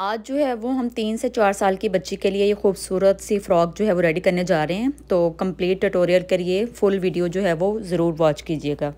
आज जो है वो हम तीन से चार साल की बच्ची के लिए ये खूबसूरत सी फ़्रॉक जो है वो रेडी करने जा रहे हैं तो कंप्लीट ट्यूटोरियल करिए फुल वीडियो जो है वो ज़रूर वॉच कीजिएगा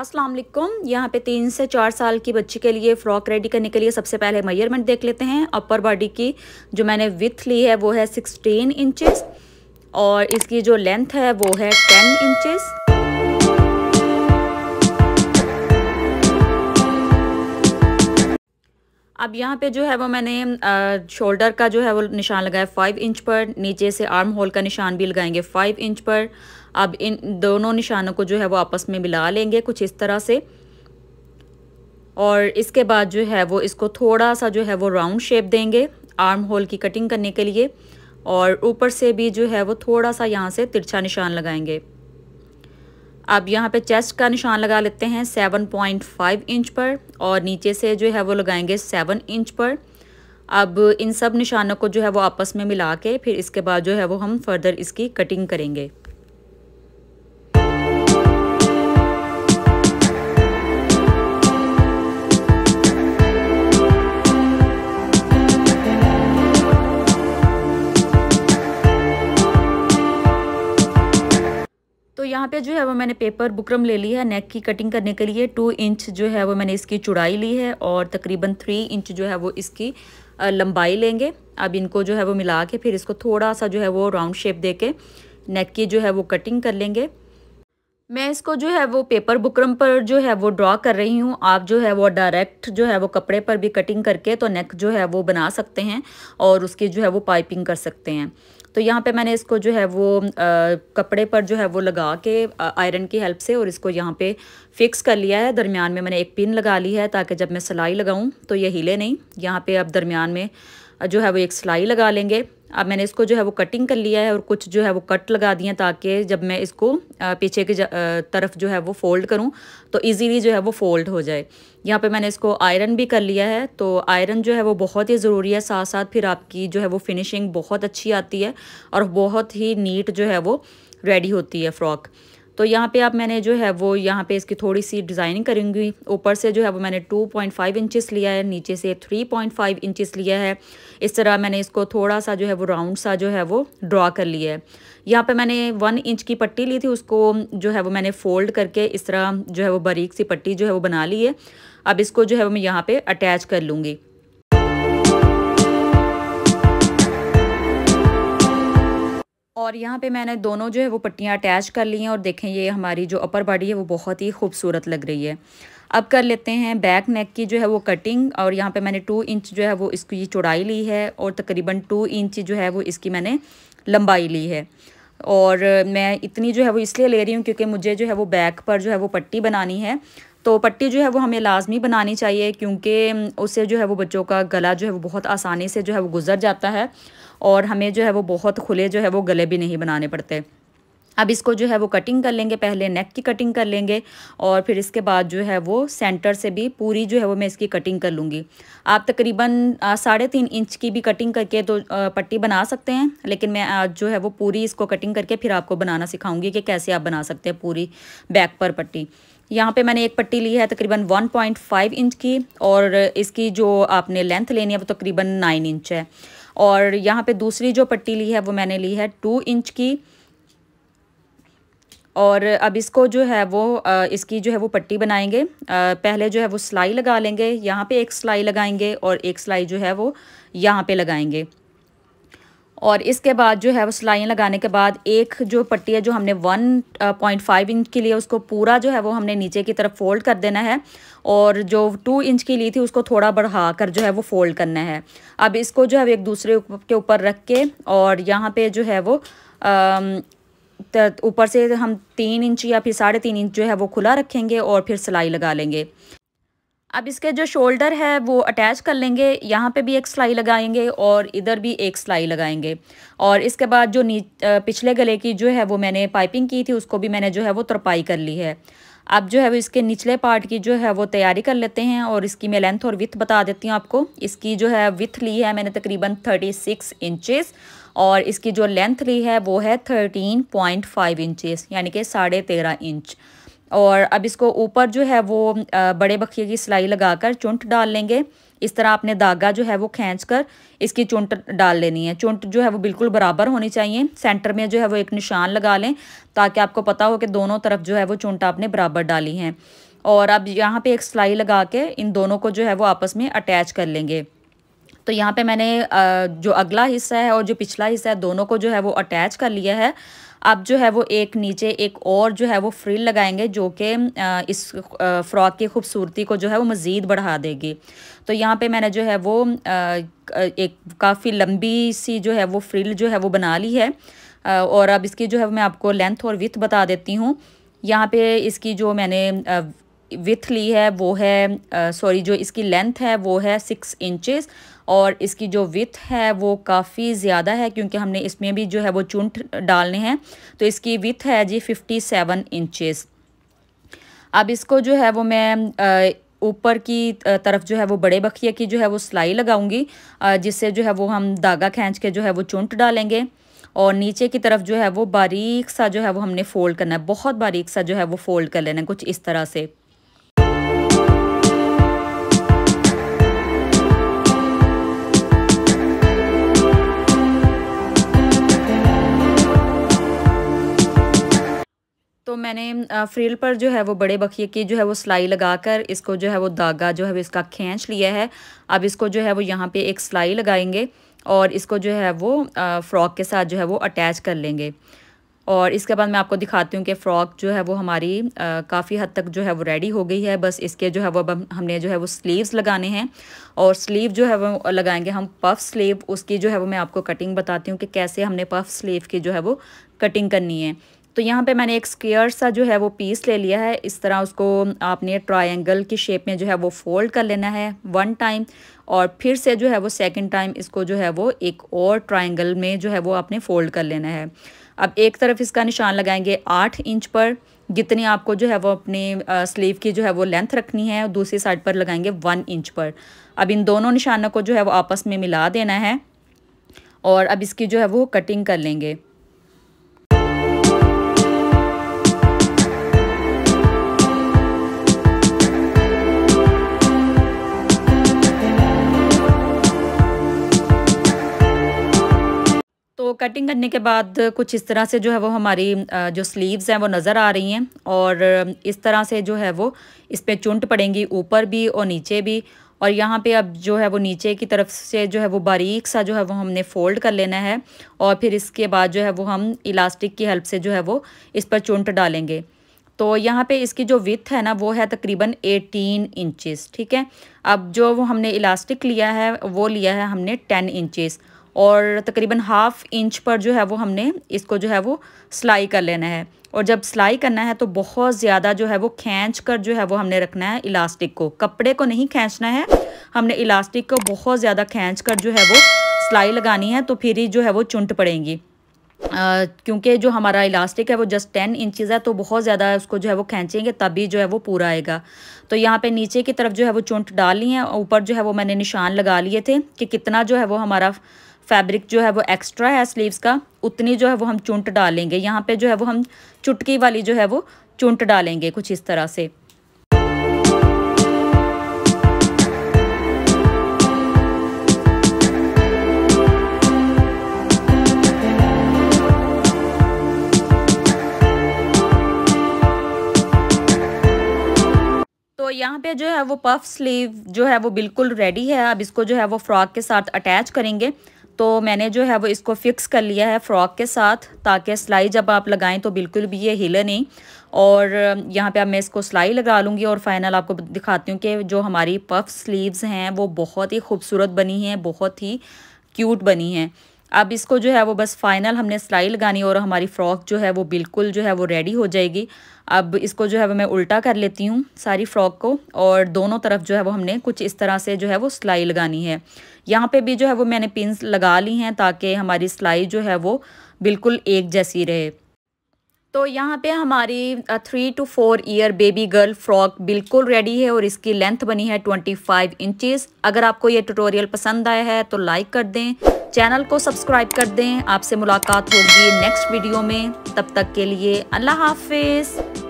अस्सलाम वालेकुम यहाँ पे तीन से चार साल की बच्ची के लिए फ़्रॉक रेडी करने के लिए सबसे पहले मेजरमेंट देख लेते हैं अपर बॉडी की जो मैंने विथ ली है वो है सिक्सटीन इंचेस और इसकी जो लेंथ है वो है टेन इंचेस अब यहाँ पे जो है वो मैंने शोल्डर का जो है वो निशान लगाया फाइव इंच पर नीचे से आर्म होल का निशान भी लगाएंगे फाइव इंच पर अब इन दोनों निशानों को जो है वो आपस में मिला लेंगे कुछ इस तरह से और इसके बाद जो है वो इसको थोड़ा सा जो है वो राउंड शेप देंगे आर्म होल की कटिंग करने के लिए और ऊपर से भी जो है वो थोड़ा सा यहाँ से तिरछा निशान लगाएंगे अब यहाँ पे चेस्ट का निशान लगा लेते हैं 7.5 इंच पर और नीचे से जो है वो लगाएंगे 7 इंच पर अब इन सब निशानों को जो है वो आपस में मिला के फिर इसके बाद जो है वो हम फर्दर इसकी कटिंग करेंगे यहाँ पे जो है वो मैंने पेपर बुकरम ले ली है नेक की कटिंग करने के लिए टू इंच जो है वो मैंने इसकी चुड़ाई ली है और तकरीबन थ्री इंच जो है वो इसकी लंबाई लेंगे अब इनको जो है वो मिला के फिर इसको थोड़ा सा जो है वो राउंड शेप दे के नेक की जो है वो कटिंग कर लेंगे मैं इसको जो है वो पेपर बुकरम पर जो है वो ड्रॉ कर रही हूँ आप जो है वो डायरेक्ट जो है वो कपड़े पर भी कटिंग करके तो नेक जो है वो बना सकते हैं और उसकी जो है वो पाइपिंग कर सकते हैं तो यहाँ पे मैंने इसको जो है वो आ, कपड़े पर जो है वो लगा के आयरन की हेल्प से और इसको यहाँ पे फिक्स कर लिया है दरमियान में मैंने एक पिन लगा ली है ताकि जब मैं सिलाई लगाऊँ तो ये हिले नहीं यहाँ पे अब दरमियान में जो है वो एक सिलाई लगा लेंगे अब मैंने इसको जो है वो कटिंग कर लिया है और कुछ जो है वो कट लगा दिए ताकि जब मैं इसको पीछे की तरफ जो है वो फ़ोल्ड करूं तो इजीली जो है वो फ़ोल्ड हो जाए यहाँ पे मैंने इसको आयरन भी कर लिया है तो आयरन जो है वो बहुत ही ज़रूरी है साथ साथ फिर आपकी जो है वो फिनिशिंग बहुत अच्छी आती है और बहुत ही नीट जो है वो रेडी होती है फ़्रॉक तो यहाँ पे आप मैंने जो है वो यहाँ पे इसकी थोड़ी सी डिज़ाइनिंग करूँगी ऊपर से जो है वो मैंने 2.5 पॉइंट इंचेस लिया है नीचे से 3.5 पॉइंट इंचेस लिया है इस तरह मैंने इसको थोड़ा सा जो है वो राउंड सा जो है वो ड्रा कर लिया है यहाँ पे मैंने वन इंच की पट्टी ली थी उसको जो है वो मैंने फ़ोल्ड करके इस तरह जो है वो बारीक सी पट्टी जो है वो बना ली है अब इसको जो है वो मैं यहाँ पर अटैच कर लूँगी और यहाँ पे मैंने दोनों जो है वो पट्टियाँ अटैच कर ली हैं और देखें ये हमारी जो अपर बॉडी है वो बहुत ही खूबसूरत लग रही है अब कर लेते हैं बैक नेक की जो है वो कटिंग और यहाँ पे मैंने टू इंच जो है वो इसकी चौड़ाई ली है और तकरीबन टू इंच जो है वो इसकी मैंने लंबाई ली है और मैं इतनी जो है वो इसलिए ले रही हूँ क्योंकि मुझे जो है वो बैक पर जो है वो पट्टी बनानी है तो पट्टी जो है वो हमें लाजमी बनानी चाहिए क्योंकि उससे जो है वो बच्चों का गला जो है वो बहुत आसानी से जो है वो गुजर जाता है और हमें जो है वो बहुत खुले जो है वो गले भी नहीं बनाने पड़ते अब इसको जो है वो कटिंग कर लेंगे पहले नेक की कटिंग कर लेंगे और फिर इसके बाद जो है वो सेंटर से भी पूरी जो है वो मैं इसकी कटिंग कर लूँगी आप तकरीबन साढ़े तीन इंच की भी कटिंग करके तो पट्टी बना सकते हैं लेकिन मैं आज जो है वो पूरी इसको कटिंग करके फिर आपको बनाना सिखाऊंगी कि कैसे आप बना सकते हैं पूरी बैक पर पट्टी यहाँ पे मैंने एक पट्टी ली है तकरीबन 1.5 इंच की और इसकी जो आपने लेंथ लेनी है वो तकरीबन 9 इंच है और यहाँ पे दूसरी जो पट्टी ली है वो मैंने ली है टू इंच की और अब इसको जो है वो इसकी जो है वो पट्टी बनाएंगे पहले जो है वो सिलाई लगा लेंगे यहाँ पे एक सिलाई लगाएंगे और एक सिलाई जो है वो यहाँ पे लगाएंगे और इसके बाद जो है वो सिलाइयाँ लगाने के बाद एक जो पट्टी है जो हमने वन पॉइंट फाइव इंच के लिए उसको पूरा जो है वो हमने नीचे की तरफ फोल्ड कर देना है और जो टू इंच की ली थी उसको थोड़ा बढ़ा कर जो है वो फोल्ड करना है अब इसको जो है एक दूसरे के ऊपर रख के और यहाँ पे जो है वो ऊपर से हम तीन इंच या फिर साढ़े तीन इंच जो है वो खुला रखेंगे और फिर सिलाई लगा लेंगे अब इसके जो शोल्डर है वो अटैच कर लेंगे यहाँ पे भी एक सिलाई लगाएंगे और इधर भी एक सिलाई लगाएंगे और इसके बाद जो नी पिछले गले की जो है वो मैंने पाइपिंग की थी उसको भी मैंने जो है वो तरपाई कर ली है अब जो है वो इसके निचले पार्ट की जो है वो तैयारी कर लेते हैं और इसकी मैं लेंथ और विथ बता देती हूँ आपको इसकी जो है विथ ली है मैंने तकरीबन थर्टी सिक्स इंचज़ और इसकी जो लेंथ ली है वो है थर्टीन पॉइंट फाइव इंचज़ यानी कि साढ़े तेरह इंच और अब इसको ऊपर जो है वो बड़े बखिए की सिलाई लगाकर चुंट डाल लेंगे इस तरह आपने धागा जो है वो खींच कर इसकी चुंट डाल लेनी है चुंट जो है वो बिल्कुल बराबर होनी चाहिए सेंटर में जो है वो एक निशान लगा लें ताकि आपको पता हो कि दोनों तरफ जो है वो चुंट आपने बराबर डाली हैं और अब यहाँ पे एक सिलाई लगा के इन दोनों को जो है वो आपस में अटैच कर लेंगे तो यहाँ पे मैंने जो अगला हिस्सा है और जो पिछला हिस्सा है दोनों को जो है वो अटैच कर लिया है अब जो है वो एक नीचे एक और जो है वो फ्रिल लगाएंगे जो कि इस फ्रॉक की खूबसूरती को जो है वो मज़ीद बढ़ा देगी तो यहाँ पे मैंने जो है वो एक काफ़ी लंबी सी जो है वो फ्रिल जो है वो बना ली है और अब इसकी जो है मैं आपको लेंथ और विथ बता देती हूँ यहाँ पे इसकी जो मैंने विथ ली है वो है सॉरी जो इसकी लेंथ है वो है सिक्स इंचज़ और इसकी जो विथ है वो काफ़ी ज़्यादा है क्योंकि हमने इसमें भी जो है वो चुंट डालने हैं तो इसकी विथ है जी फिफ्टी सेवन इंचज़ अब इसको जो है वो मैं ऊपर की तरफ जो है वो बड़े बखिया की जो है वो सिलाई लगाऊंगी जिससे जो है वो हम धागा खींच के जो है वो चुंट डालेंगे और नीचे की तरफ जो है वो बारीक सा जो है वो हमने फ़ोल्ड करना है बहुत बारीक सा जो है वो फ़ोल्ड कर लेना है कुछ इस तरह से मैंने फ्रिल पर जो है वो बड़े बखिए की जो है वो सिलाई लगाकर इसको जो है वो धागा जो है वो इसका खींच लिया है अब इसको जो है वो यहाँ पे एक सिलाई लगाएंगे और इसको जो है वो फ़्रॉक के साथ जो है वो अटैच कर लेंगे और इसके बाद मैं आपको दिखाती हूँ कि फ़्रॉक जो है वो हमारी काफ़ी हद तक जो है वो रेडी हो गई है बस इसके जो है वो अब हमने जो है वो स्लीव्स लगाने हैं और स्लीव जो है वो लगाएंगे हम पफ स्लीव उसकी जो है वो मैं आपको कटिंग बताती हूँ कि कैसे हमने पफ स्लीव की जो है वो कटिंग करनी है तो यहाँ पे मैंने एक स्क्वेयर सा जो है वो पीस ले लिया है इस तरह उसको आपने ट्रायंगल की शेप में जो है वो फोल्ड कर लेना है वन टाइम और फिर से जो है वो सेकंड टाइम इसको जो है वो एक और ट्रायंगल में जो है वो आपने फ़ोल्ड कर लेना है अब एक तरफ इसका निशान लगाएंगे आठ इंच पर जितनी आपको जो है वो अपने स्लीव की जो है वो लेंथ रखनी है और दूसरी साइड पर लगाएंगे वन इंच पर अब इन दोनों निशानों को जो है वो आपस में मिला देना है और अब इसकी जो है वो कटिंग कर लेंगे कटिंग करने के बाद कुछ इस तरह से जो है वो हमारी जो स्लीव्स हैं वो नज़र आ रही हैं और इस तरह से जो है वो इस पर चुंट पड़ेंगी ऊपर भी और नीचे भी और यहाँ पे अब जो है वो नीचे की तरफ से जो है वो बारीक सा जो है वो हमने फ़ोल्ड कर लेना है और फिर इसके बाद जो है वो हम इलास्टिक की हेल्प से जो है वो इस पर चुंट डालेंगे तो यहाँ पे इसकी जो विथ है ना वो है तकरीबन 18 इंचेस ठीक है अब जो वो हमने इलास्टिक लिया है वो लिया है हमने 10 इंचेस और तकरीबन हाफ इंच पर जो है वो हमने इसको जो है वो सिलाई कर लेना है और जब सिलाई करना है तो बहुत ज़्यादा जो है वो खींच कर जो है वो हमने रखना है इलास्टिक को कपड़े को नहीं खींचना है हमने इलास्टिक को बहुत ज़्यादा खींच कर जो है वो सिलाई लगानी है तो फिर ही जो है वो चुंट पड़ेंगी क्योंकि जो हमारा इलास्टिक है वो जस्ट टेन इंचज़ है तो बहुत ज़्यादा उसको जो है वो खींचेंगे तभी जो है वो पूरा आएगा तो यहाँ पे नीचे की तरफ जो है वो चुंट डाल ली है ऊपर जो है वो मैंने निशान लगा लिए थे कि कितना जो है वो हमारा फैब्रिक जो है वो एक्स्ट्रा है स्लीव्स का उतनी जो है वो हम चुंट डालेंगे यहाँ पे जो है वो हम चुटकी वाली जो है वो चुंट डालेंगे कुछ इस तरह से तो यहाँ पे जो है वो पफ स्लीव जो है वो बिल्कुल रेडी है अब इसको जो है वो फ्रॉक के साथ अटैच करेंगे तो मैंने जो है वो इसको फ़िक्स कर लिया है फ़्रॉक के साथ ताकि सिलाई जब आप लगाएं तो बिल्कुल भी ये हिले नहीं और यहाँ पे अब मैं इसको सिलाई लगा लूँगी और फाइनल आपको दिखाती हूँ कि जो हमारी पफ स्लीव्स हैं वो बहुत ही खूबसूरत बनी हैं बहुत ही क्यूट बनी हैं अब इसको जो है वो बस फाइनल हमने सिलाई लगानी और हमारी फ़्रॉक जो है वो बिल्कुल जो है वो रेडी हो जाएगी अब इसको जो है वो मैं उल्टा कर लेती हूँ सारी फ़्रॉक को और दोनों तरफ जो है वो हमने कुछ इस तरह से जो है वो सिलाई लगानी है यहाँ पे भी जो है वो मैंने पिंस लगा ली हैं ताकि हमारी सिलाई जो है वो बिल्कुल एक जैसी रहे तो यहाँ पे हमारी three two four year baby girl frock बिल्कुल रेडी है और इसकी लेंथ बनी है ट्वेंटी फाइव इंचिस अगर आपको ये ट्यूटोरियल पसंद आया है तो लाइक कर दें चैनल को सब्सक्राइब कर दें आपसे मुलाकात होगी नेक्स्ट वीडियो में तब तक के लिए अल्लाह हाफिज़